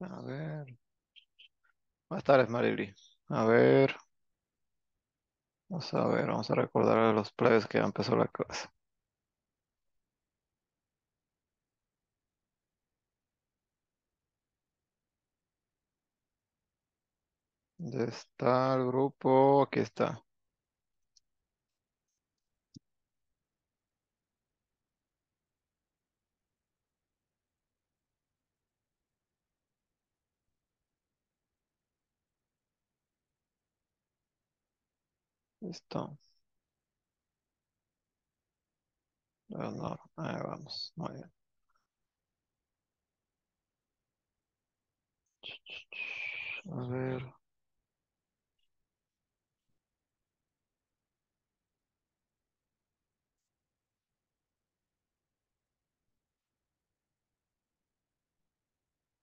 A ver. Buenas tardes, Marily. A ver. Vamos a ver, vamos a recordar a los players que ya empezó la clase. ¿Dónde está el grupo? Aquí está. Listo. no, Ahí vamos. Muy bien. A ver.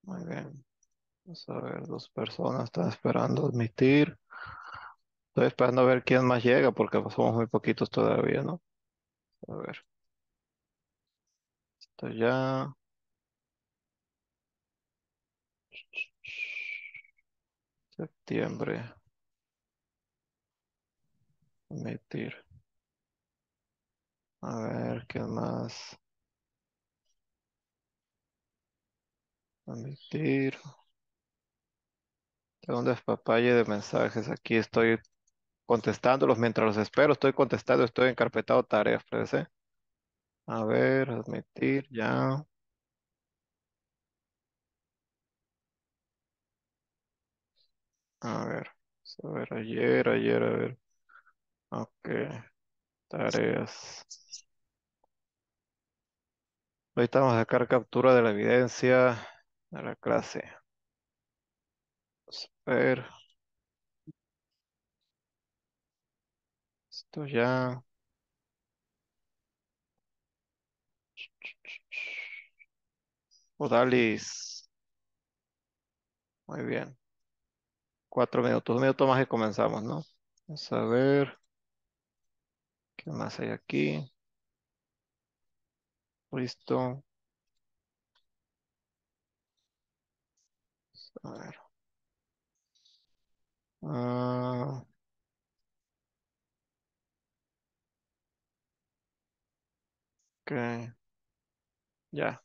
Muy bien. Vamos a ver, dos personas están esperando admitir. Estoy esperando a ver quién más llega porque pues, somos muy poquitos todavía, ¿no? A ver. Esto ya. Septiembre. Admitir. A ver, ¿qué más? Admitir. Tengo un despapalle de mensajes. Aquí estoy contestándolos mientras los espero. Estoy contestando, estoy encarpetado tareas, parece. Pues, ¿eh? A ver, admitir, ya. A ver, a ver, ayer, ayer, a ver. Ok, tareas. Ahorita vamos a sacar captura de la evidencia de la clase. A ya... Odalis. Oh, Muy bien. Cuatro minutos, dos minutos más y comenzamos, ¿no? Vamos a ver. ¿Qué más hay aquí? Listo. Ah. okay ya,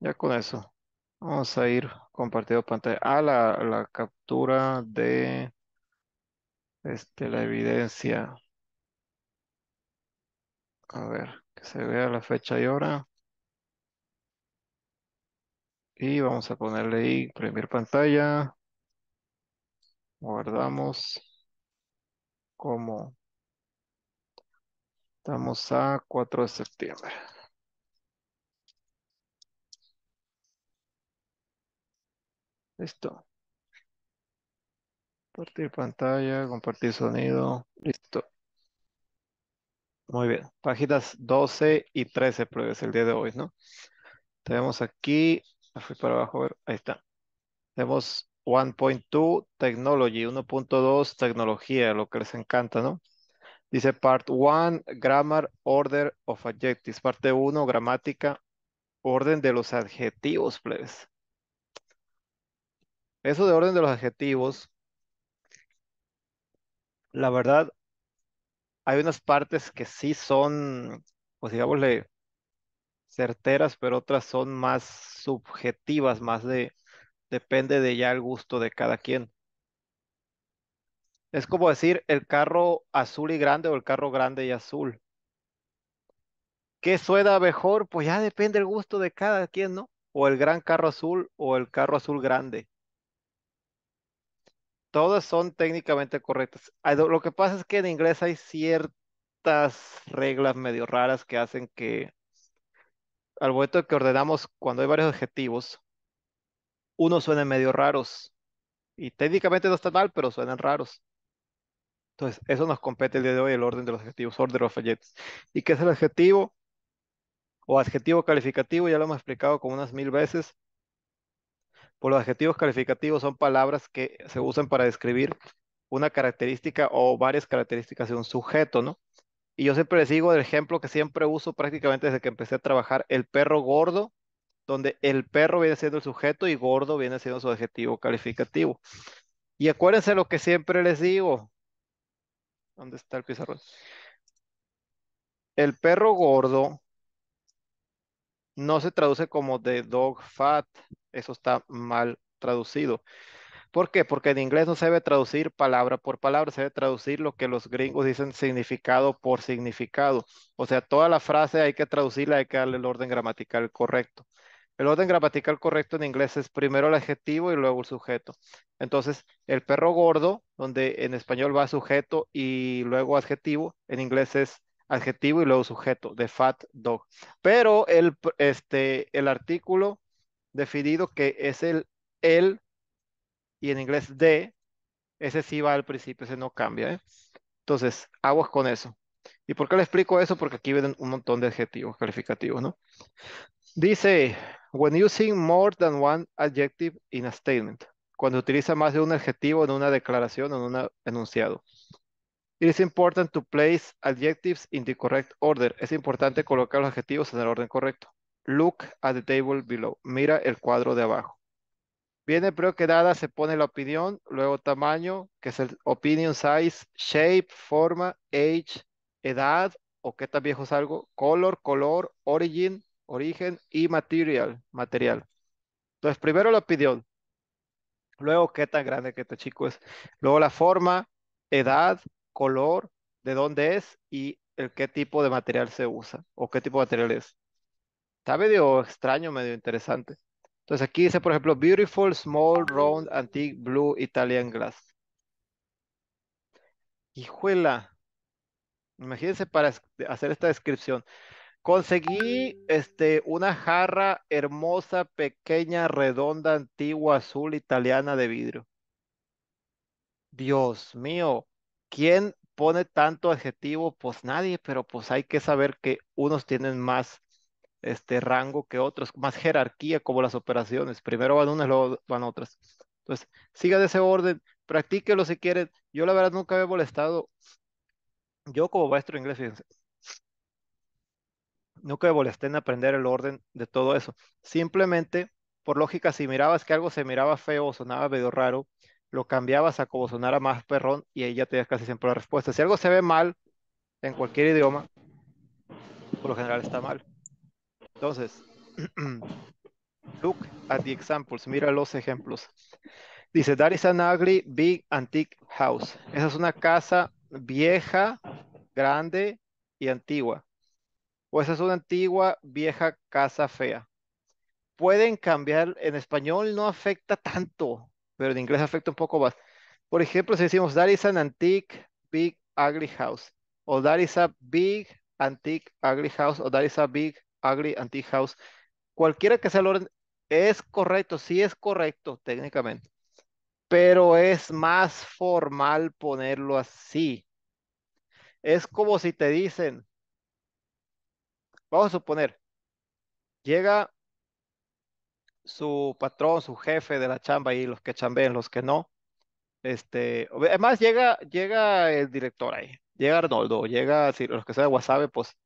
ya con eso. Vamos a ir compartido pantalla. Ah, a la, captura de este, la evidencia. A ver, que se vea la fecha y hora. Y vamos a ponerle ahí imprimir pantalla. Guardamos como Vamos a 4 de septiembre. Listo. Compartir pantalla, compartir sonido. Listo. Muy bien. Páginas 12 y 13 es el día de hoy, ¿no? Tenemos aquí, fui para abajo, ver... ahí está. Tenemos 1.2 Technology, 1.2 Tecnología, lo que les encanta, ¿no? Dice Part one Grammar, Order of Adjectives. Parte uno Gramática, Orden de los Adjetivos, plebes. Eso de orden de los adjetivos, la verdad, hay unas partes que sí son, pues digámosle, certeras, pero otras son más subjetivas, más de, depende de ya el gusto de cada quien. Es como decir el carro azul y grande o el carro grande y azul. ¿Qué suena mejor? Pues ya depende el gusto de cada quien, ¿no? O el gran carro azul o el carro azul grande. Todas son técnicamente correctas. Lo que pasa es que en inglés hay ciertas reglas medio raras que hacen que al momento que ordenamos cuando hay varios adjetivos, unos suenan medio raros. Y técnicamente no están mal, pero suenan raros. Entonces, eso nos compete el día de hoy, el orden de los adjetivos, de los falletes ¿Y qué es el adjetivo? O adjetivo calificativo, ya lo hemos explicado como unas mil veces. Pues los adjetivos calificativos son palabras que se usan para describir una característica o varias características de un sujeto, ¿no? Y yo siempre les digo el ejemplo que siempre uso prácticamente desde que empecé a trabajar, el perro gordo, donde el perro viene siendo el sujeto y gordo viene siendo su adjetivo calificativo. Y acuérdense lo que siempre les digo, ¿Dónde está el pizarrón? El perro gordo no se traduce como the dog fat. Eso está mal traducido. ¿Por qué? Porque en inglés no se debe traducir palabra por palabra, se debe traducir lo que los gringos dicen significado por significado. O sea, toda la frase hay que traducirla, hay que darle el orden gramatical correcto. El orden gramatical correcto en inglés es primero el adjetivo y luego el sujeto. Entonces, el perro gordo, donde en español va sujeto y luego adjetivo, en inglés es adjetivo y luego sujeto, de fat dog. Pero el, este, el artículo definido que es el el y en inglés de, ese sí va al principio, ese no cambia. ¿eh? Entonces, aguas con eso. ¿Y por qué le explico eso? Porque aquí ven un montón de adjetivos calificativos, ¿no? Dice, When using more than one adjective in a statement. Cuando utiliza más de un adjetivo en una declaración o en un enunciado. It is important to place adjectives in the correct order. Es importante colocar los adjetivos en el orden correcto. Look at the table below. Mira el cuadro de abajo. Viene pero que nada, se pone la opinión, luego tamaño, que es el opinion size, shape, forma, age, edad, o qué tan viejo es algo, color, color, origin, origen y material, material. Entonces, primero la opinión, luego qué tan grande que tan este chico es, luego la forma, edad, color, de dónde es y el qué tipo de material se usa o qué tipo de material es. Está medio extraño, medio interesante. Entonces aquí dice, por ejemplo, beautiful, small, round, antique, blue, Italian glass. Hijuela. Imagínense para hacer esta descripción. Conseguí este, una jarra hermosa, pequeña, redonda, antigua, azul, italiana de vidrio. Dios mío, ¿quién pone tanto adjetivo? Pues nadie, pero pues hay que saber que unos tienen más este rango que otros, más jerarquía como las operaciones. Primero van unas, luego van otras. Entonces, siga de ese orden, practíquelo si quieren. Yo la verdad nunca me he molestado. Yo como maestro de inglés, fíjense, Nunca me molesté en aprender el orden de todo eso. Simplemente, por lógica, si mirabas que algo se miraba feo o sonaba medio raro, lo cambiabas a como sonara más perrón y ahí ya tenías casi siempre la respuesta. Si algo se ve mal en cualquier idioma, por lo general está mal. Entonces, look at the examples, mira los ejemplos. Dice, that is ugly, big, antique house. Esa es una casa vieja, grande y antigua o esa es una antigua vieja casa fea. Pueden cambiar, en español no afecta tanto, pero en inglés afecta un poco más. Por ejemplo, si decimos, that is an antique big ugly house, o that is a big antique ugly house, o that is a big ugly antique house, cualquiera que sea el orden, es correcto, sí es correcto técnicamente, pero es más formal ponerlo así. Es como si te dicen, vamos a suponer, llega su patrón, su jefe de la chamba y los que chamben, los que no. Este, además llega, llega el director ahí, llega Arnoldo, llega, los que sea de WhatsApp, pues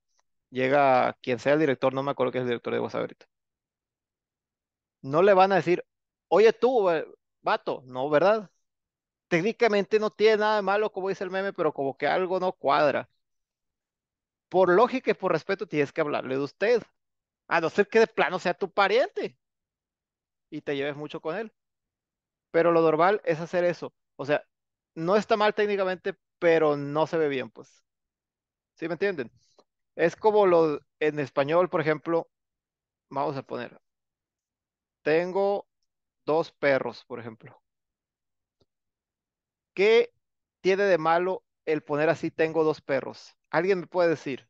llega quien sea el director, no me acuerdo que es el director de WhatsApp ahorita. No le van a decir, oye tú, eh, vato, no, ¿verdad? Técnicamente no tiene nada de malo, como dice el meme, pero como que algo no cuadra por lógica y por respeto tienes que hablarle de usted. A no ser que de plano sea tu pariente y te lleves mucho con él. Pero lo normal es hacer eso. O sea, no está mal técnicamente, pero no se ve bien, pues. ¿Sí me entienden? Es como lo en español, por ejemplo, vamos a poner, tengo dos perros, por ejemplo. ¿Qué tiene de malo el poner así tengo dos perros? ¿Alguien me puede decir?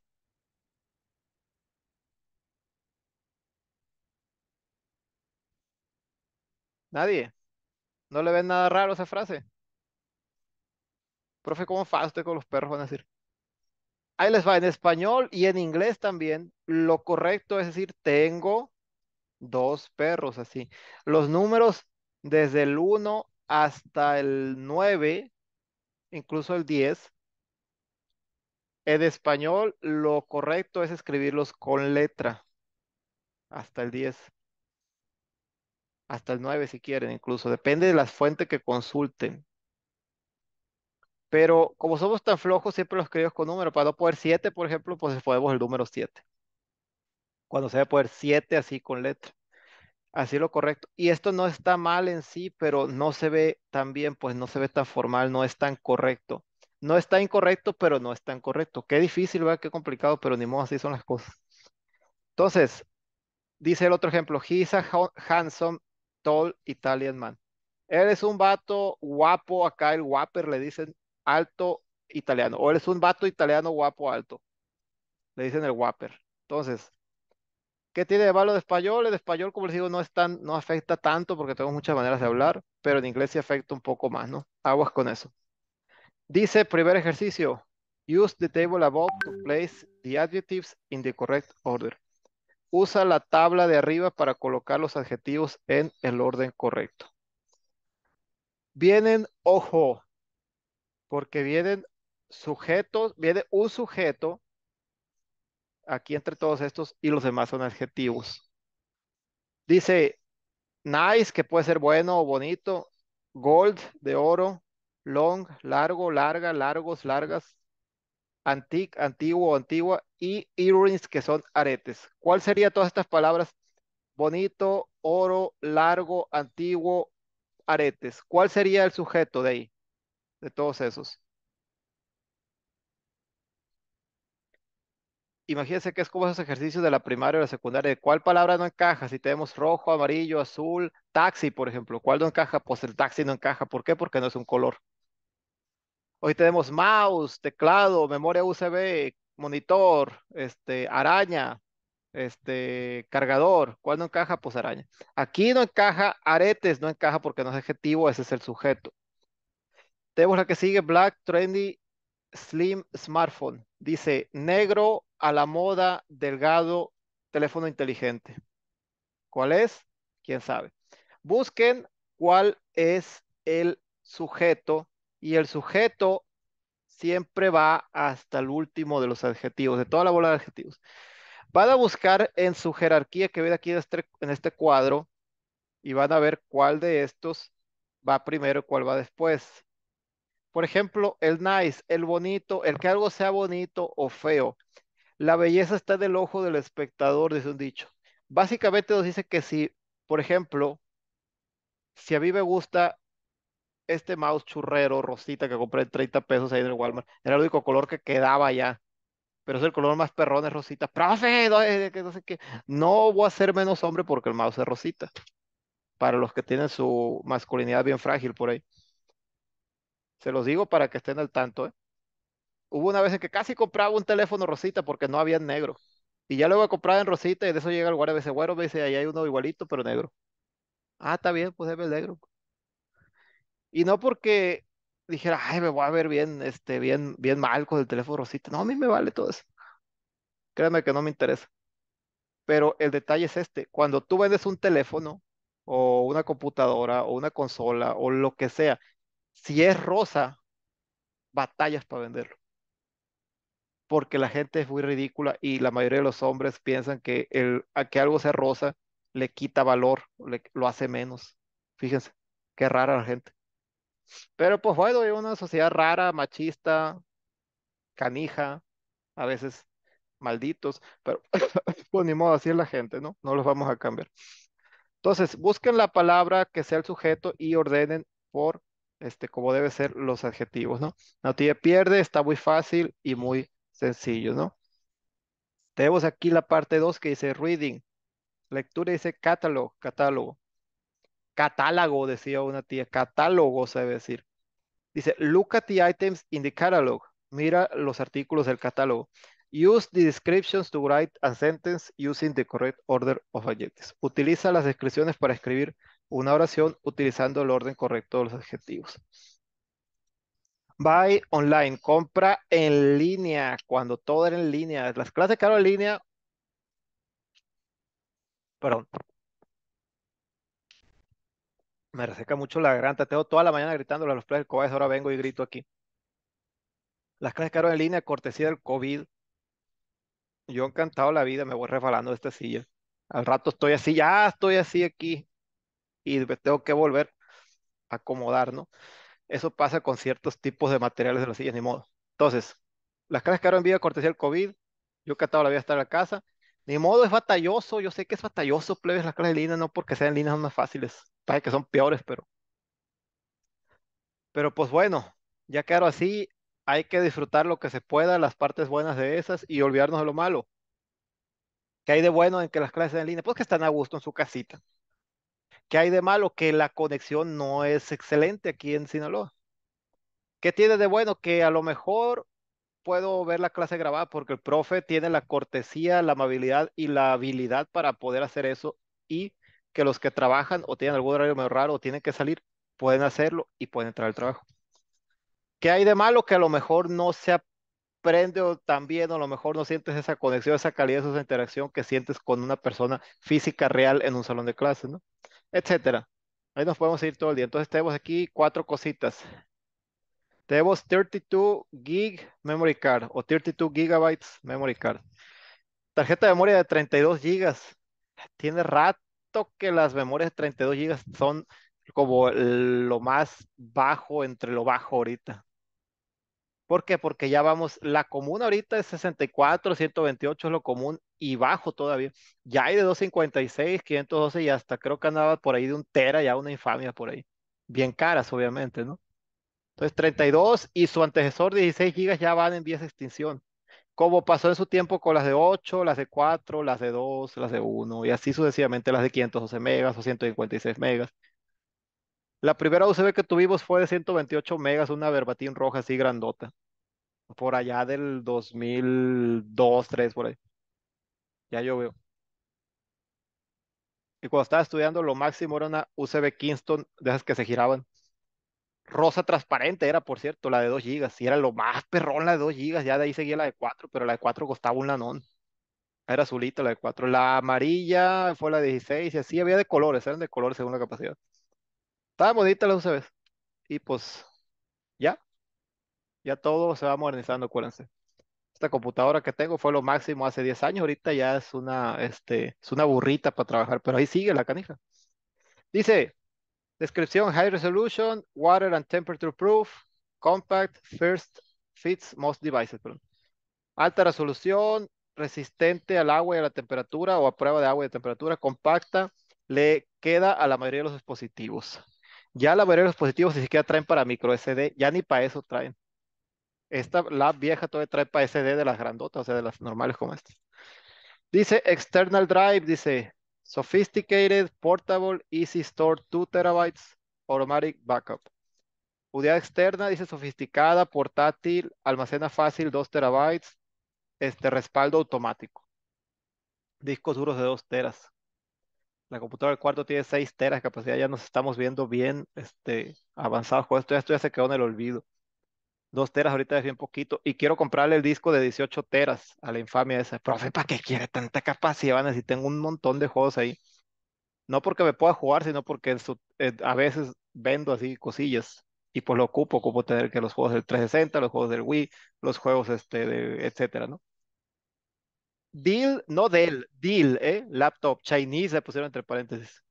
¿Nadie? ¿No le ven nada raro esa frase? Profe, ¿cómo faste usted con los perros? Van a decir. Ahí les va, en español y en inglés también, lo correcto es decir, tengo dos perros, así. Los números desde el 1 hasta el 9, incluso el 10, en español, lo correcto es escribirlos con letra. Hasta el 10. Hasta el 9 si quieren, incluso. Depende de las fuentes que consulten. Pero como somos tan flojos, siempre los escribimos con número. Para no poder 7, por ejemplo, pues podemos el número 7. Cuando se debe poder 7 así con letra. Así lo correcto. Y esto no está mal en sí, pero no se ve tan bien, pues no se ve tan formal, no es tan correcto no está incorrecto, pero no está tan Qué difícil, ¿verdad? Qué complicado, pero ni modo, así son las cosas. Entonces, dice el otro ejemplo, he's a handsome, tall Italian man. Él es un vato guapo, acá el guaper le dicen alto italiano, o él es un vato italiano guapo alto. Le dicen el guaper. Entonces, ¿qué tiene de malo de español? El español, como les digo, no es no afecta tanto porque tenemos muchas maneras de hablar, pero en inglés sí afecta un poco más, ¿no? Aguas con eso. Dice, primer ejercicio, use the table above to place the adjectives in the correct order. Usa la tabla de arriba para colocar los adjetivos en el orden correcto. Vienen, ojo, porque vienen sujetos, viene un sujeto aquí entre todos estos y los demás son adjetivos. Dice nice, que puede ser bueno o bonito, gold, de oro, long, largo, larga, largos, largas, antique, antiguo, antigua y earrings que son aretes. ¿Cuál sería todas estas palabras? Bonito, oro, largo, antiguo, aretes. ¿Cuál sería el sujeto de ahí? De todos esos. Imagínense que es como esos ejercicios de la primaria o la secundaria. ¿Cuál palabra no encaja? Si tenemos rojo, amarillo, azul, taxi, por ejemplo. ¿Cuál no encaja? Pues el taxi no encaja. ¿Por qué? Porque no es un color. Hoy tenemos mouse, teclado, memoria USB, monitor, este, araña, este, cargador. ¿Cuál no encaja? Pues araña. Aquí no encaja aretes, no encaja porque no es adjetivo, ese es el sujeto. Tenemos la que sigue, Black, Trendy, Slim Smartphone. Dice, negro a la moda, delgado, teléfono inteligente. ¿Cuál es? ¿Quién sabe? Busquen cuál es el sujeto y el sujeto siempre va hasta el último de los adjetivos, de toda la bola de adjetivos. Van a buscar en su jerarquía que ven aquí en este, en este cuadro y van a ver cuál de estos va primero y cuál va después. Por ejemplo, el nice, el bonito, el que algo sea bonito o feo. La belleza está del ojo del espectador, dice un dicho. Básicamente nos dice que si, por ejemplo, si a mí me gusta este mouse churrero, rosita, que compré en 30 pesos ahí en el Walmart, era el único color que quedaba ya. Pero es el color más perrón, es rosita. ¡Profe! Eh, eh, no, voy a ser menos hombre porque el mouse es rosita. Para los que tienen su masculinidad bien frágil por ahí. Se los digo para que estén al tanto, ¿eh? Hubo una vez en que casi compraba un teléfono rosita porque no había negro. Y ya luego compraba en rosita y de eso llega el guardia y dice, bueno, me dice, ahí hay uno igualito, pero negro. Ah, está bien, pues debe el negro. Y no porque dijera, ay, me voy a ver bien, este, bien, bien mal con el teléfono rosita. No, a mí me vale todo eso. Créanme que no me interesa. Pero el detalle es este, cuando tú vendes un teléfono o una computadora o una consola o lo que sea, si es rosa, batallas para venderlo. Porque la gente es muy ridícula y la mayoría de los hombres piensan que, el, a que algo sea rosa le quita valor, lo hace menos. Fíjense, qué rara la gente. Pero pues bueno, es una sociedad rara, machista, canija, a veces malditos, pero pues ni modo, así es la gente, ¿no? No los vamos a cambiar. Entonces, busquen la palabra que sea el sujeto y ordenen por, este, como debe ser, los adjetivos, ¿no? No te pierde, está muy fácil y muy sencillo, ¿no? Tenemos aquí la parte 2 que dice reading. Lectura dice catálogo, catálogo catálogo, decía una tía, catálogo se debe decir. Dice, look at the items in the catalog. Mira los artículos del catálogo. Use the descriptions to write a sentence using the correct order of adjectives. Utiliza las descripciones para escribir una oración utilizando el orden correcto de los adjetivos. Buy online, compra en línea, cuando todo era en línea. Las clases que en línea, perdón, me reseca mucho la garganta. Tengo toda la mañana gritándole a los plebes. Ahora vengo y grito aquí. Las clases quedaron en línea, cortesía del COVID. Yo encantado la vida, me voy refalando de esta silla. Al rato estoy así, ya estoy así aquí. Y tengo que volver a acomodar, ¿no? Eso pasa con ciertos tipos de materiales de las sillas, ni modo. Entonces, las clases quedaron en vida, cortesía del COVID. Yo encantado la vida estar en la casa. Ni modo, es batalloso. Yo sé que es batalloso, plebes, las clases en línea, no porque sean líneas más fáciles que son peores, pero. Pero pues bueno, ya claro así. Hay que disfrutar lo que se pueda, las partes buenas de esas y olvidarnos de lo malo. ¿Qué hay de bueno en que las clases en línea? Pues que están a gusto en su casita. ¿Qué hay de malo? Que la conexión no es excelente aquí en Sinaloa. ¿Qué tiene de bueno? Que a lo mejor puedo ver la clase grabada porque el profe tiene la cortesía, la amabilidad y la habilidad para poder hacer eso y que los que trabajan o tienen algún horario medio raro o tienen que salir, pueden hacerlo y pueden entrar al trabajo. ¿Qué hay de malo? Que a lo mejor no se aprende o también o a lo mejor no sientes esa conexión, esa calidad, esa interacción que sientes con una persona física real en un salón de clases, ¿no? Etcétera. Ahí nos podemos ir todo el día. Entonces tenemos aquí cuatro cositas. Tenemos 32 gig memory card o 32 gigabytes memory card. Tarjeta de memoria de 32 gigas. Tiene RAT que las memorias de 32 GB son como lo más bajo entre lo bajo ahorita. ¿Por qué? Porque ya vamos, la común ahorita es 64, 128 es lo común y bajo todavía. Ya hay de 256, 512 y hasta creo que andaba por ahí de un tera, ya una infamia por ahí. Bien caras, obviamente, ¿no? Entonces 32 y su antecesor 16 gigas ya van en vías de extinción como pasó en su tiempo con las de 8, las de 4, las de 2, las de 1 y así sucesivamente las de 512 megas o 156 megas. La primera USB que tuvimos fue de 128 megas, una verbatim roja así grandota, por allá del 2002, 3 por ahí. Ya yo veo. Y cuando estaba estudiando, lo máximo era una USB Kingston, de esas que se giraban rosa transparente era, por cierto, la de 2 gigas, y era lo más perrón la de 2 gigas, ya de ahí seguía la de 4, pero la de 4 costaba un lanón. Era azulita la de 4. La amarilla fue la de 16 y así había de colores, eran de color según la capacidad. estaba bonita la UCBs. Y pues ya, ya todo se va modernizando, acuérdense. Esta computadora que tengo fue lo máximo hace 10 años, ahorita ya es una, este, es una burrita para trabajar, pero ahí sigue la canija. Dice, Descripción, high resolution, water and temperature proof, compact, first fits most devices. Alta resolución, resistente al agua y a la temperatura o a prueba de agua y de temperatura, compacta, le queda a la mayoría de los dispositivos. Ya la mayoría de los dispositivos ni siquiera traen para micro SD, ya ni para eso traen. Esta la vieja todavía trae para SD de las grandotas, o sea, de las normales como estas. Dice external drive, dice Sophisticated Portable Easy Store 2 TB Automatic Backup. Unidad externa, dice sofisticada, portátil, almacena fácil 2 TB, este, respaldo automático. Discos duros de 2 teras. La computadora del cuarto tiene 6 teras de capacidad, pues ya nos estamos viendo bien este, avanzados con esto, esto ya se quedó en el olvido. Dos teras ahorita es bien poquito. Y quiero comprarle el disco de 18 teras a la infamia esa. Profe, ¿para qué quiere tanta capacidad? van Si tengo un montón de juegos ahí. No porque me pueda jugar, sino porque eh, a veces vendo así cosillas. Y pues lo ocupo, como tener que los juegos del 360, los juegos del Wii, los juegos, este, etcétera, ¿no? Deal, no Dell, Deal, ¿eh? Laptop, Chinese pusieron entre paréntesis.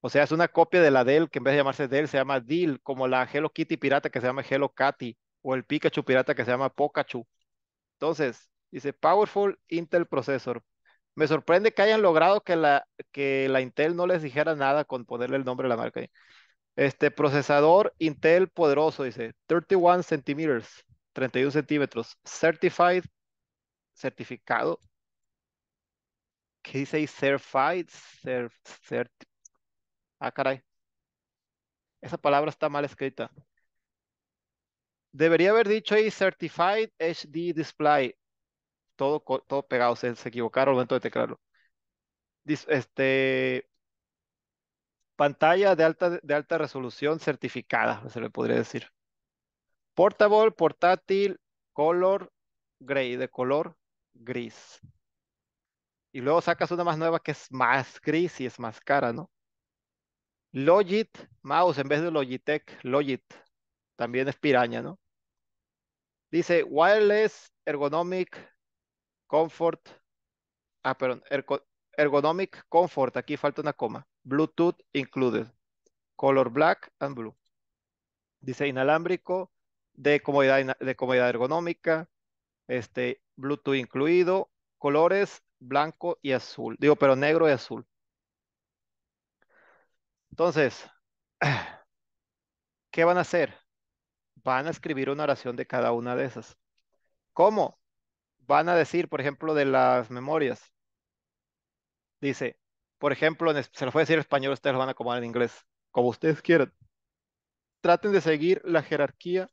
O sea, es una copia de la Dell que en vez de llamarse Dell se llama Deal, como la Hello Kitty pirata que se llama Hello Kitty o el Pikachu pirata que se llama Pokachu. Entonces, dice Powerful Intel Processor. Me sorprende que hayan logrado que la, que la Intel no les dijera nada con ponerle el nombre de la marca. Este procesador Intel poderoso, dice 31 centímetros, 31 centímetros, certified, certificado. ¿Qué dice ahí? Certified, Ah, caray. Esa palabra está mal escrita. Debería haber dicho ahí Certified HD Display. Todo, todo pegado, se, equivocaron al momento de teclarlo. este, pantalla de alta, de alta resolución certificada, se le podría decir. Portable, portátil, color, gray, de color gris. Y luego sacas una más nueva que es más gris y es más cara, ¿no? Logit, mouse en vez de Logitech, Logit. También es piraña, ¿no? Dice wireless ergonomic comfort. Ah, perdón, ergonomic comfort. Aquí falta una coma. Bluetooth included. Color black and blue. Dice inalámbrico de comodidad, de comodidad ergonómica. Este Bluetooth incluido. Colores blanco y azul. Digo, pero negro y azul. Entonces, ¿qué van a hacer? van a escribir una oración de cada una de esas. ¿Cómo? Van a decir, por ejemplo, de las memorias. Dice, por ejemplo, se lo voy a decir en español, ustedes lo van a acomodar en inglés, como ustedes quieran. Traten de seguir la jerarquía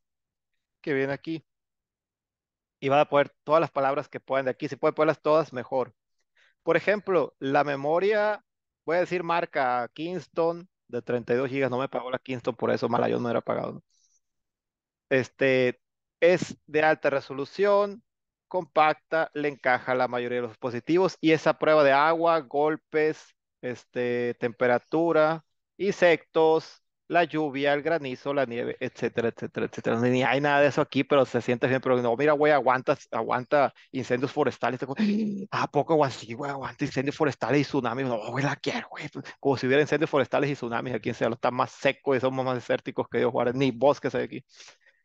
que viene aquí. Y van a poner todas las palabras que puedan de aquí. Si pueden ponerlas todas, mejor. Por ejemplo, la memoria, voy a decir marca Kingston de 32 GB, no me pagó la Kingston, por eso mala yo no era pagado. Este, es de alta resolución, compacta, le encaja la mayoría de los dispositivos y esa prueba de agua, golpes, este, temperatura, insectos, la lluvia, el granizo, la nieve, etcétera, etcétera, etcétera. Ni hay nada de eso aquí, pero se siente bien. Pero no, mira, güey, aguanta, aguanta incendios forestales. Ah, ¿A poco así, güey? Aguanta incendios forestales y tsunamis. No, güey, la quiero, güey. Pues, como si hubiera incendios forestales y tsunamis aquí en Seattle. Está más secos, y somos más desérticos que Dios Juárez. Ni bosques hay aquí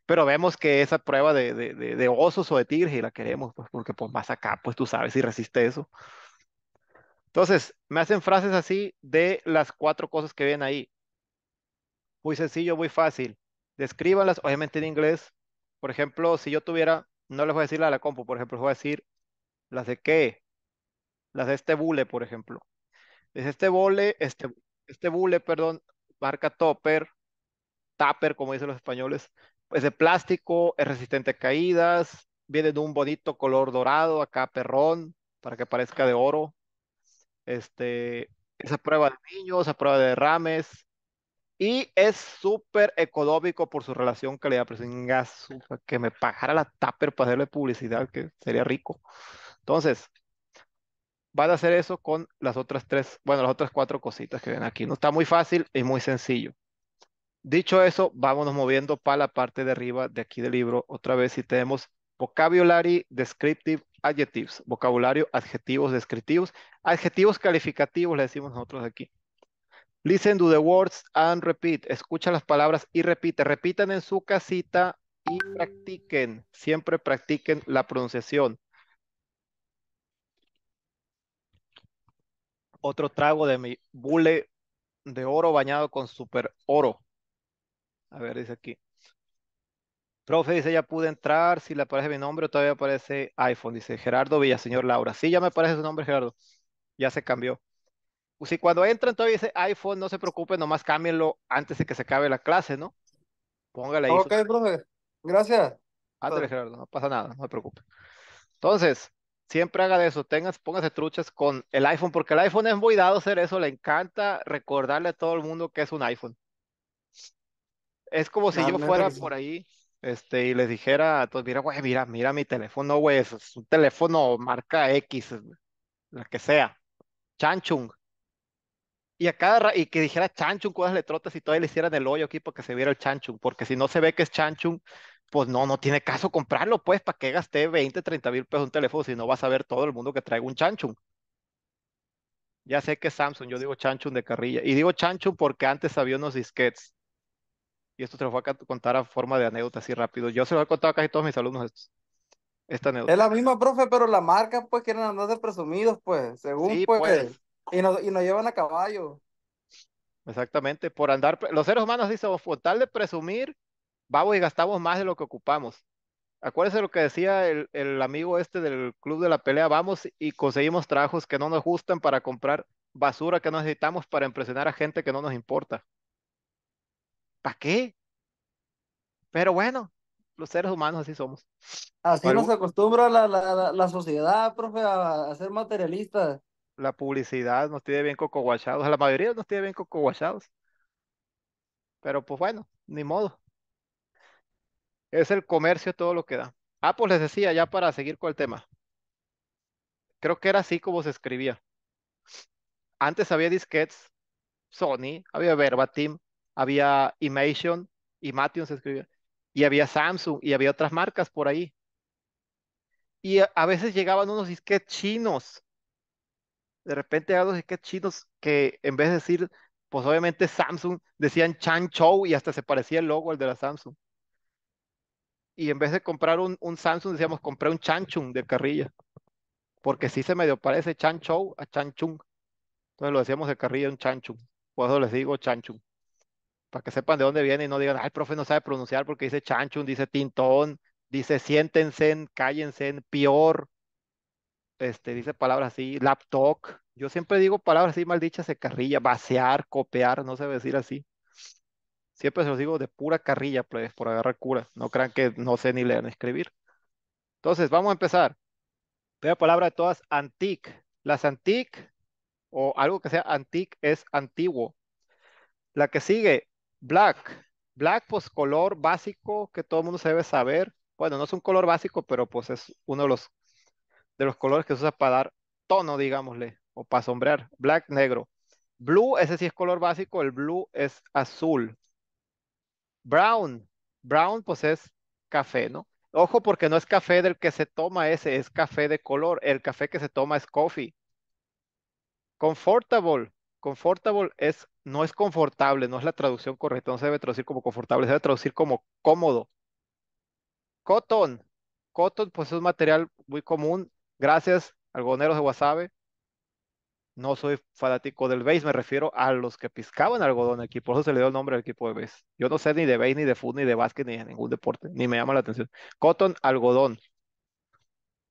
pero vemos que esa prueba de, osos o de tigres y la queremos, pues porque pues más acá, pues tú sabes si resiste eso. Entonces, me hacen frases así de las cuatro cosas que ven ahí. Muy sencillo, muy fácil. Descríbanlas, obviamente en inglés. Por ejemplo, si yo tuviera, no les voy a decir la de la compu, por ejemplo, les voy a decir las de qué, las de este bule, por ejemplo. Es este bule, este, este bule, perdón, marca topper, tupper, como dicen los españoles, es de plástico, es resistente a caídas, viene de un bonito color dorado, acá perrón, para que parezca de oro. Este, es a prueba de niños, a prueba de derrames. Y es súper económico por su relación calidad-precio. Que me pagara la Tupper para hacerle publicidad, que sería rico. Entonces, van a hacer eso con las otras tres, bueno, las otras cuatro cositas que ven aquí. No está muy fácil y muy sencillo. Dicho eso, vámonos moviendo para la parte de arriba de aquí del libro. Otra vez, si tenemos vocabulary descriptive adjectives, vocabulario adjetivos descriptivos, adjetivos calificativos, le decimos nosotros aquí. Listen to the words and repeat. Escucha las palabras y repite. Repitan en su casita y practiquen. Siempre practiquen la pronunciación. Otro trago de mi bule de oro bañado con super oro. A ver, dice aquí. Profe dice, ya pude entrar, si le aparece mi nombre todavía aparece iPhone. Dice Gerardo Villaseñor Laura. Sí, ya me aparece su nombre, Gerardo. Ya se cambió. si pues cuando entran todavía dice iPhone, no se preocupe, nomás cámbienlo antes de que se acabe la clase, ¿no? Póngale ahí. Ok, profe. Gracias. Ándale, Gerardo, no pasa nada, no se preocupe. Entonces, siempre haga de eso, tengas, póngase truchas con el iPhone, porque el iPhone es muy dado a hacer eso, le encanta recordarle a todo el mundo que es un iPhone. Es como si yo fuera por ahí este, y les dijera a todos, mira, güey, mira, mira mi teléfono, güey, es un teléfono marca X, la que sea, Chanchung. Y a y que dijera Chanchung cuáles le trotas y todavía le hicieran el hoyo aquí para que se viera el Chanchung, porque si no se ve que es Chanchung, pues no, no tiene caso comprarlo, pues, para que gasté 20, 30 mil pesos un teléfono si no vas a ver todo el mundo que trae un Chanchung. Ya sé que es Samsung, yo digo Chanchung de carrilla. Y digo Chanchung porque antes había unos disquets y esto se lo voy a contar a forma de anécdota así rápido. Yo se lo he contado a casi todos mis alumnos esta Es la misma, profe, pero la marca, pues, quieren andar de presumidos, pues, según, pues, pues, Y, nos, llevan a caballo. Exactamente, por andar, los seres humanos dicen, por tal de presumir, vamos y gastamos más de lo que ocupamos. Acuérdense lo que decía el, el amigo este del club de la pelea, vamos y conseguimos trabajos que no nos gustan para comprar basura que no necesitamos para impresionar a gente que no nos importa. ¿Para qué? Pero bueno, los seres humanos así somos. Así nos acostumbra la, la, sociedad, profe, a, ser materialistas. La publicidad nos tiene bien cocoguachados, la mayoría nos tiene bien cocoguachados. Pero pues bueno, ni modo. Es el comercio todo lo que da. Ah, pues les decía, ya para seguir con el tema. Creo que era así como se escribía. Antes había disquets, Sony, había Verbatim, había Imation, Imation se escribía, y había Samsung, y había otras marcas por ahí. Y a, veces llegaban unos disquetes chinos. De repente a unos disquetes chinos que en vez de decir, pues obviamente Samsung, decían Chan Chou y hasta se parecía el logo al de la Samsung. Y en vez de comprar un, Samsung, decíamos, compré un Chanchung de Carrilla. Porque sí se medio parece Chan Chou a Chanchung. Entonces lo decíamos de Carrilla un Chanchung. Por eso les digo Chanchung para que sepan de dónde viene y no digan, ay, profe no sabe pronunciar porque dice chanchun, dice tintón, dice siéntense, cállense, peor este, dice palabras así, laptop. Yo siempre digo palabras así malditas, se de carrilla, vaciar, copiar, no sabe decir así. Siempre se los digo de pura carrilla, pues, por agarrar cura. No crean que no sé ni leer ni escribir. Entonces, vamos a empezar. Primera palabra de todas, antique. Las antique o algo que sea antique es antiguo. La que sigue, black. Black, pues color básico que todo el mundo se debe saber. Bueno, no es un color básico, pero pues es uno de los, de los colores que se usa para dar tono, digámosle, o para sombrear. Black, negro. Blue, ese sí es color básico, el blue es azul. Brown, brown pues es café, ¿no? Ojo porque no es café del que se toma ese, es café de color. El café que se toma es coffee. Comfortable, comfortable es no es confortable, no es la traducción correcta, no se debe traducir como confortable, se debe traducir como cómodo. Cotton, cotton pues es un material muy común, gracias algodoneros de wasabe. No soy fanático del base, me refiero a los que piscaban algodón aquí, por eso se le dio el nombre al equipo de base. Yo no sé ni de base, ni de fútbol, ni de básquet, ni de ningún deporte, ni me llama la atención. Cotton, algodón.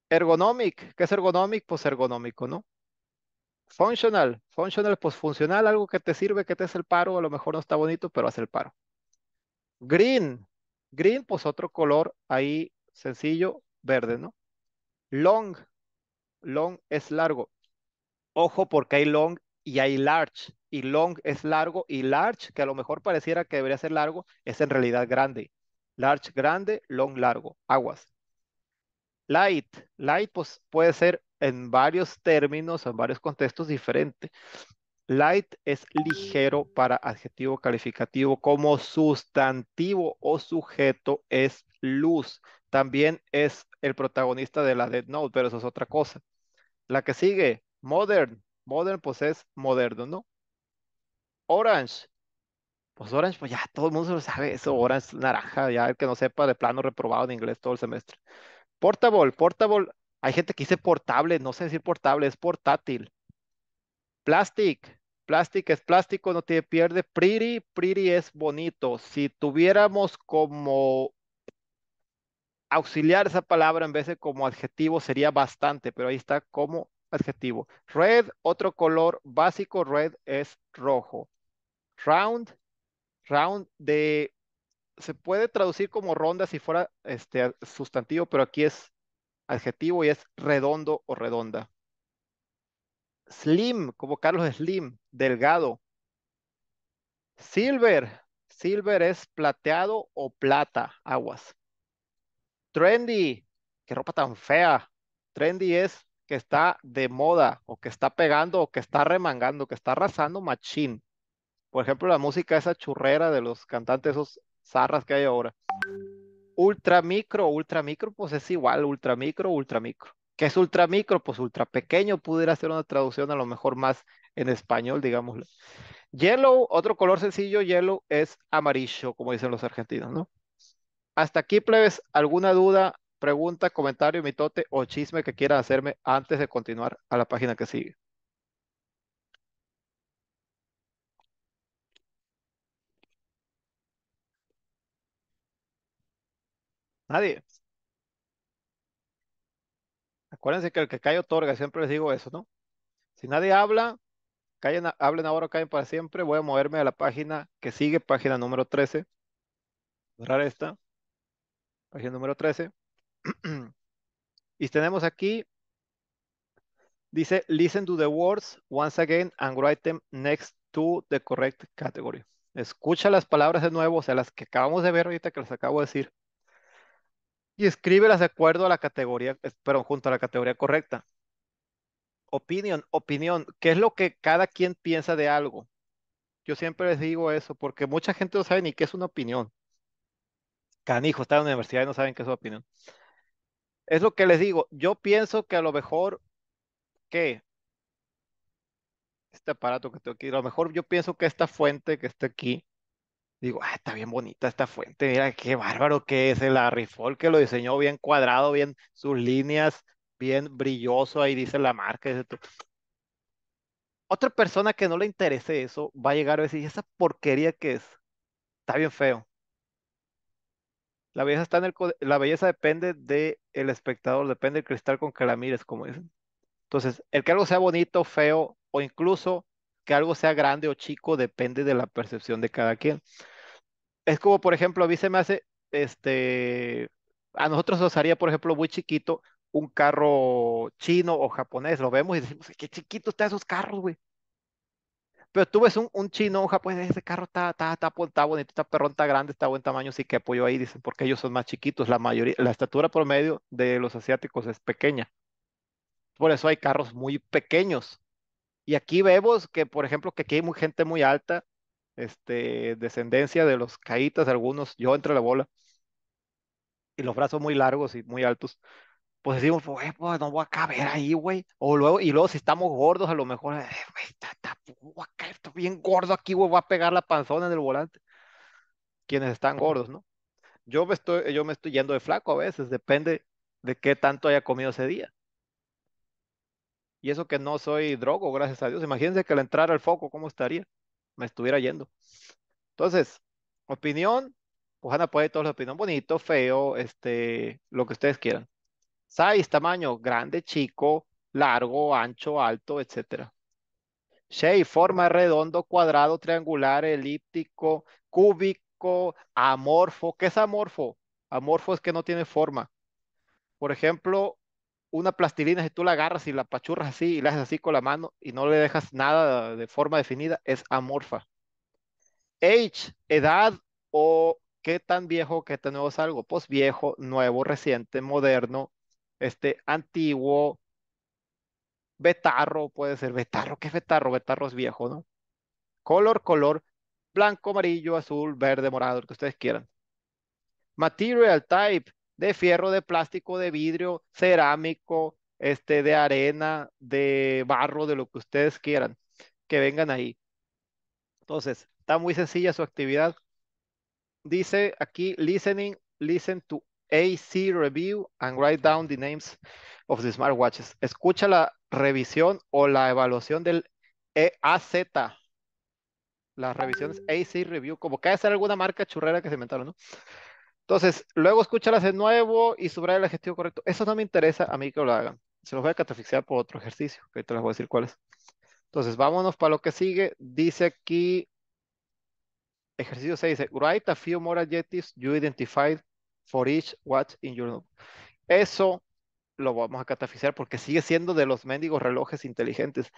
Ergonomic, ¿qué es ergonómico? Pues ergonómico, ¿no? Functional, functional, pues funcional, algo que te sirve, que te hace el paro, a lo mejor no está bonito, pero hace el paro. Green, green, pues otro color ahí sencillo, verde, ¿no? Long, long es largo. Ojo porque hay long y hay large, y long es largo, y large, que a lo mejor pareciera que debería ser largo, es en realidad grande. Large, grande, long, largo, aguas. Light, light, pues puede ser en varios términos, en varios contextos diferentes. Light es ligero para adjetivo calificativo como sustantivo o sujeto es luz. También es el protagonista de la Dead Note, pero eso es otra cosa. La que sigue, modern. Modern pues es moderno, ¿no? Orange. Pues Orange, pues ya todo el mundo lo sabe, eso Orange naranja, ya el que no sepa de plano reprobado en inglés todo el semestre. Portable, portable hay gente que dice portable, no sé decir portable, es portátil. Plastic, plastic es plástico, no te pierde. Pretty, pretty es bonito. Si tuviéramos como auxiliar esa palabra en vez de como adjetivo sería bastante, pero ahí está como adjetivo. Red, otro color básico, red es rojo. Round, round de, se puede traducir como ronda si fuera este sustantivo, pero aquí es adjetivo y es redondo o redonda. Slim, como Carlos Slim, delgado. Silver, silver es plateado o plata, aguas. Trendy, qué ropa tan fea. Trendy es que está de moda o que está pegando o que está remangando, que está arrasando machín. Por ejemplo, la música esa churrera de los cantantes, esos zarras que hay ahora. Ultra micro, ultra micro, pues es igual, ultra micro, ultra micro. ¿Qué es ultra micro? Pues ultra pequeño, pudiera ser una traducción a lo mejor más en español, digámoslo. Yellow, otro color sencillo, yellow es amarillo, como dicen los argentinos, ¿no? Hasta aquí, plebes, ¿alguna duda, pregunta, comentario, mitote o chisme que quieran hacerme antes de continuar a la página que sigue? Nadie. Acuérdense que el que cae otorga, siempre les digo eso, ¿no? Si nadie habla, hablen ahora, o caen para siempre. Voy a moverme a la página que sigue, página número 13. Borrar esta. Página número 13. y tenemos aquí, dice, listen to the words once again and write them next to the correct category. Escucha las palabras de nuevo, o sea, las que acabamos de ver ahorita que les acabo de decir y escríbelas de acuerdo a la categoría, perdón, junto a la categoría correcta. Opinión, opinión, ¿qué es lo que cada quien piensa de algo? Yo siempre les digo eso, porque mucha gente no sabe ni qué es una opinión. Canijo, está en la universidad y no saben qué es una opinión. Es lo que les digo, yo pienso que a lo mejor, ¿qué? Este aparato que tengo aquí, a lo mejor yo pienso que esta fuente que está aquí Digo, ah, está bien bonita esta fuente, mira qué bárbaro que es el Harry que lo diseñó bien cuadrado, bien sus líneas, bien brilloso, ahí dice la marca. Dice Otra persona que no le interese eso va a llegar a decir, esa porquería que es? Está bien feo. La belleza, está en el, la belleza depende del el espectador, depende del cristal con que la mires, como dicen. Entonces, el que algo sea bonito, feo o incluso que algo sea grande o chico depende de la percepción de cada quien. Es como, por ejemplo, a mí se me hace, este, a nosotros nos haría, por ejemplo, muy chiquito un carro chino o japonés. Lo vemos y decimos, qué chiquito están esos carros, güey. Pero tú ves un, un chino, un japonés, ese carro está, está, está, está, bonito, está perrón, está grande, está buen tamaño, sí que apoyo ahí, dicen, porque ellos son más chiquitos. La mayoría, la estatura promedio de los asiáticos es pequeña. Por eso hay carros muy pequeños. Y aquí vemos que, por ejemplo, que aquí hay muy, gente muy alta, este, descendencia de los caitas, algunos, yo entre la bola, y los brazos muy largos y muy altos. Pues decimos, pues, no voy a caber ahí, güey. O luego, y luego si estamos gordos, a lo mejor, güey, uh, está, bien gordo aquí, güey, voy a pegar la panzona en el volante. Quienes están gordos, ¿no? Yo estoy, yo me estoy yendo de flaco a veces, depende de qué tanto haya comido ese día. Y eso que no soy drogo, gracias a Dios. Imagínense que al entrar al foco, ¿cómo estaría? Me estuviera yendo. Entonces, opinión, pues Ana puede todos la opinión, bonito, feo, este, lo que ustedes quieran. Size, tamaño, grande, chico, largo, ancho, alto, etcétera. Shape, forma redondo, cuadrado, triangular, elíptico, cúbico, amorfo. ¿Qué es amorfo? Amorfo es que no tiene forma. Por ejemplo, una plastilina, si tú la agarras y la pachurras así y la haces así con la mano y no le dejas nada de forma definida, es amorfa. Age, edad o qué tan viejo, qué tan nuevo es algo. Pues viejo, nuevo, reciente, moderno, este, antiguo, betarro, puede ser betarro. ¿Qué es betarro? Betarro es viejo, ¿no? Color, color, blanco, amarillo, azul, verde, morado, lo que ustedes quieran. Material type, de fierro, de plástico, de vidrio, cerámico, este, de arena, de barro, de lo que ustedes quieran, que vengan ahí. Entonces, está muy sencilla su actividad. Dice aquí, listening, listen to AC review and write down the names of the smartwatches. Escucha la revisión o la evaluación del EAZ. Las revisiones AC review, como que debe ser alguna marca churrera que se inventaron, ¿no? Entonces, luego escúchalas de nuevo y subraya el adjetivo correcto. Eso no me interesa a mí que lo hagan. Se los voy a catafixiar por otro ejercicio, que ahorita les voy a decir cuáles. Entonces, vámonos para lo que sigue. Dice aquí, ejercicio 6, dice, write a few more adjectives you identified for each watch in your notebook. Eso lo vamos a catafixiar porque sigue siendo de los mendigos relojes inteligentes.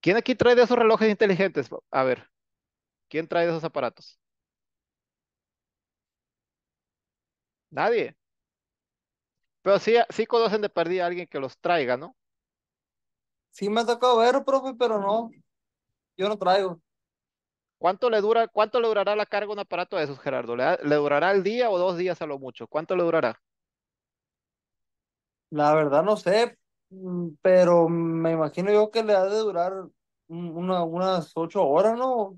¿Quién aquí trae de esos relojes inteligentes? A ver, ¿quién trae de esos aparatos? Nadie. Pero sí, sí conocen de perdida a alguien que los traiga, ¿no? Sí me ha tocado ver, profe, pero no. Mm. Yo no traigo. ¿Cuánto le dura, cuánto le durará la carga a un aparato de esos, Gerardo? ¿Le, durará el día o dos días a lo mucho? ¿Cuánto le durará? La verdad no sé, mm, pero me imagino yo que le ha de durar unas ocho horas, ¿no?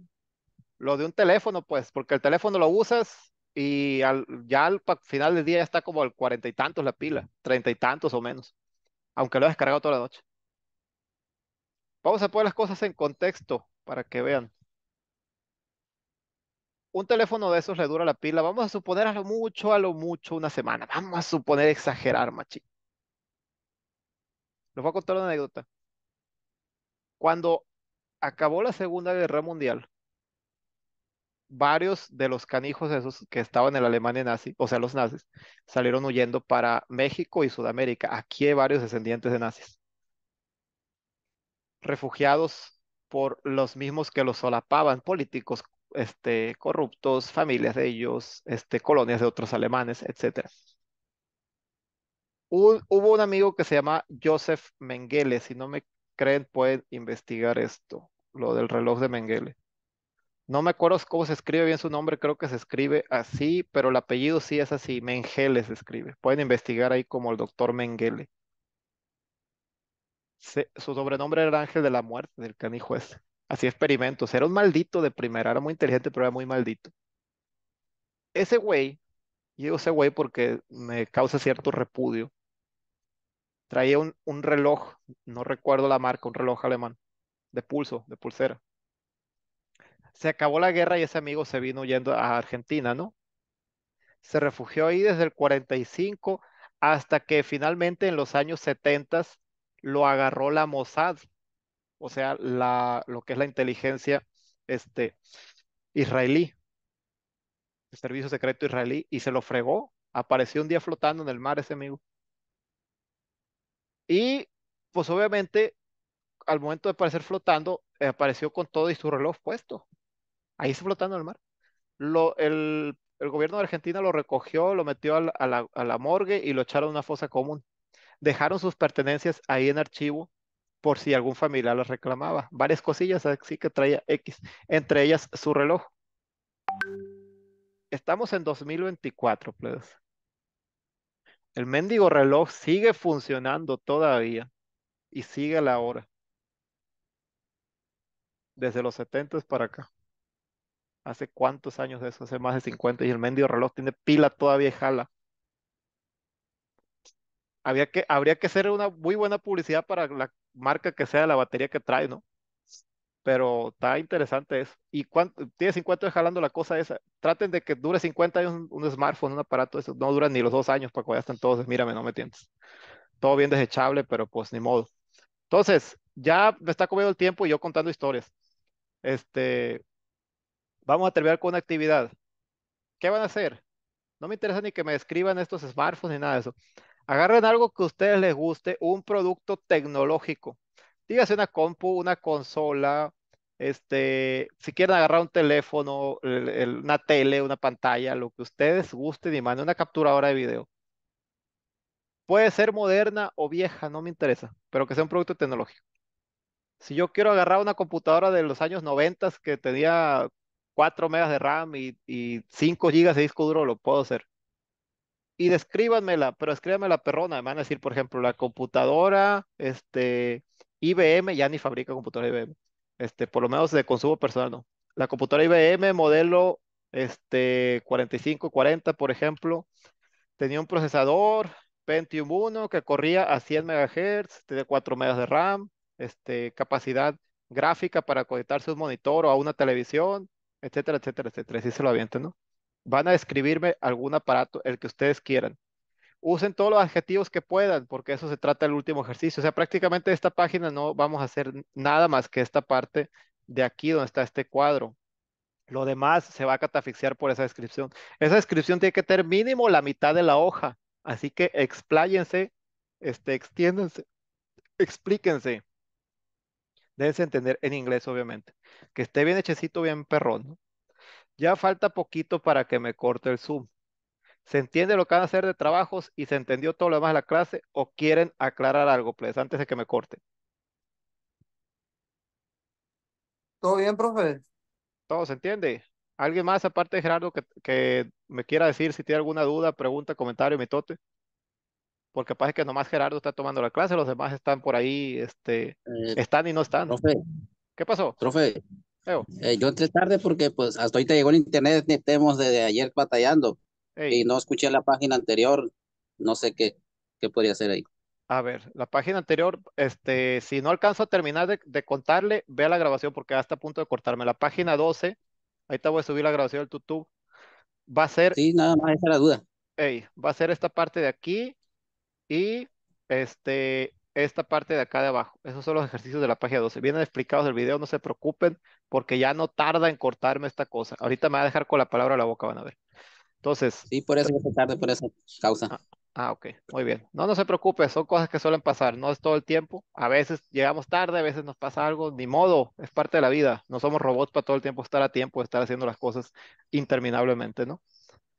Lo de un teléfono, pues, porque el teléfono lo usas y ya al final del día ya está como al cuarenta y tantos la pila, treinta y tantos o menos, aunque lo he descargado toda la noche. Vamos a poner las cosas en contexto para que vean. Un teléfono de esos le dura la pila, vamos a suponer a lo mucho, a lo mucho, una semana. Vamos a suponer exagerar, machi. Les voy a contar una anécdota. Cuando acabó la Segunda Guerra Mundial, varios de los canijos esos que estaban en la Alemania nazi, o sea, los nazis, salieron huyendo para México y Sudamérica. Aquí hay varios descendientes de nazis. Refugiados por los mismos que los solapaban, políticos este, corruptos, familias de ellos, este, colonias de otros alemanes, etc. hubo un amigo que se llama Joseph Mengele, si no me creen pueden investigar esto, lo del reloj de Mengele. No me acuerdo cómo se escribe bien su nombre, creo que se escribe así, pero el apellido sí es así, Mengele se escribe. Pueden investigar ahí como el doctor Mengele. su sobrenombre era Ángel de la Muerte, del canijo ese. Así experimentos. Era un maldito de primera, era muy inteligente, pero era muy maldito. Ese güey, y digo ese güey porque me causa cierto repudio, traía un reloj, no recuerdo la marca, un reloj alemán, de pulso, de pulsera se acabó la guerra y ese amigo se vino huyendo a Argentina, ¿no? Se refugió ahí desde el 45 hasta que finalmente en los años 70 lo agarró la Mossad, o sea, la, lo que es la inteligencia este, israelí, el servicio secreto israelí, y se lo fregó. Apareció un día flotando en el mar ese amigo. Y pues obviamente, al momento de aparecer flotando, eh, apareció con todo y su reloj puesto ahí está flotando en el mar. Lo, el, gobierno de Argentina lo recogió, lo metió a la, morgue y lo echaron a una fosa común. Dejaron sus pertenencias ahí en archivo por si algún familiar las reclamaba. Varias cosillas así que traía X, entre ellas su reloj. Estamos en 2024, please. El mendigo reloj sigue funcionando todavía y sigue la hora. Desde los 70 para acá. ¿Hace cuántos años de eso? Hace más de 50 y el mendigo reloj tiene pila todavía y jala. que, habría que hacer una muy buena publicidad para la marca que sea la batería que trae, ¿no? Pero está interesante eso. ¿Y cuánto, tiene 50 años jalando la cosa esa? Traten de que dure 50 años un, smartphone, un aparato, eso no dura ni los dos años para que ya están todos, mírame, no me tientes. Todo bien desechable, pero pues ni modo. Entonces, ya me está comiendo el tiempo y yo contando historias. Este, Vamos a terminar con una actividad. ¿Qué van a hacer? No me interesa ni que me escriban estos smartphones ni nada de eso. Agarren algo que a ustedes les guste, un producto tecnológico. Dígase una compu, una consola, este, si quieren agarrar un teléfono, una tele, una pantalla, lo que ustedes gusten y manden una capturadora de video. Puede ser moderna o vieja, no me interesa, pero que sea un producto tecnológico. Si yo quiero agarrar una computadora de los años 90 que tenía 4 megas de RAM y, y 5 gigas de disco duro, lo puedo hacer. Y descríbanmela, pero escríbanmela perrona. Me van a decir, por ejemplo, la computadora, este, IBM, ya ni fabrica computadora IBM. Este, por lo menos de consumo personal, no. La computadora IBM, modelo este, 4540, por ejemplo, tenía un procesador Pentium 1 que corría a 100 MHz, Tiene 4 MB de RAM, este, capacidad gráfica para conectarse a un monitor o a una televisión, etcétera, etcétera, etcétera. Si se lo avientan, ¿no? Van a describirme algún aparato, el que ustedes quieran. Usen todos los adjetivos que puedan, porque eso se trata del último ejercicio. O sea, prácticamente esta página no vamos a hacer nada más que esta parte de aquí donde está este cuadro. Lo demás se va a catafixiar por esa descripción. Esa descripción tiene que tener mínimo la mitad de la hoja. Así que expláyense, este, extiéndanse, explíquense. Déjense entender en inglés, obviamente. Que esté bien hechecito, bien perrón. Ya falta poquito para que me corte el Zoom. ¿Se entiende lo que van a hacer de trabajos y se entendió todo lo demás de la clase o quieren aclarar algo, please, antes de que me corte? ¿Todo bien, profe? ¿Todo se entiende? ¿Alguien más aparte de Gerardo que, que me quiera decir si tiene alguna duda, pregunta, comentario, mitote? porque parece que nomás Gerardo está tomando la clase, los demás están por ahí, este, eh, están y no están. ¿Qué pasó? Profe, eh, yo entré tarde porque pues hasta ahorita llegó el internet, estemos desde ayer batallando y no escuché la página anterior, no sé qué, qué podría hacer ahí. A ver, la página anterior, este, si no alcanzo a terminar de, contarle contarle, vea la grabación porque hasta a punto de cortarme. La página 12, te voy a subir la grabación del YouTube, va a ser... Sí, nada más esa es la duda. Ey, va a ser esta parte de aquí, y este, esta parte de acá de abajo. Esos son los ejercicios de la página 12. Vienen explicados el video, no se preocupen, porque ya no tarda en cortarme esta cosa. Ahorita me va a dejar con la palabra a la boca, van a ver. Entonces. Sí, por eso eh, se tarde, por esa causa. Ah, ah, ok, muy bien. No, no se preocupe, son cosas que suelen pasar, no es todo el tiempo. A veces llegamos tarde, a veces nos pasa algo, ni modo, es parte de la vida. No somos robots para todo el tiempo estar a tiempo, estar haciendo las cosas interminablemente, ¿no?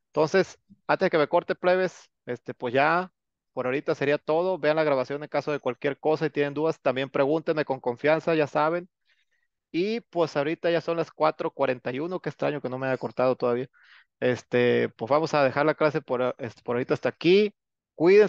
Entonces, antes de que me corte, plebes, este, pues ya por ahorita sería todo. Vean la grabación en caso de cualquier cosa y tienen dudas, también pregúntenme con confianza, ya saben. Y pues ahorita ya son las 4:41, qué extraño que no me haya cortado todavía. Este, pues vamos a dejar la clase por, este, por ahorita hasta aquí. Cuídense.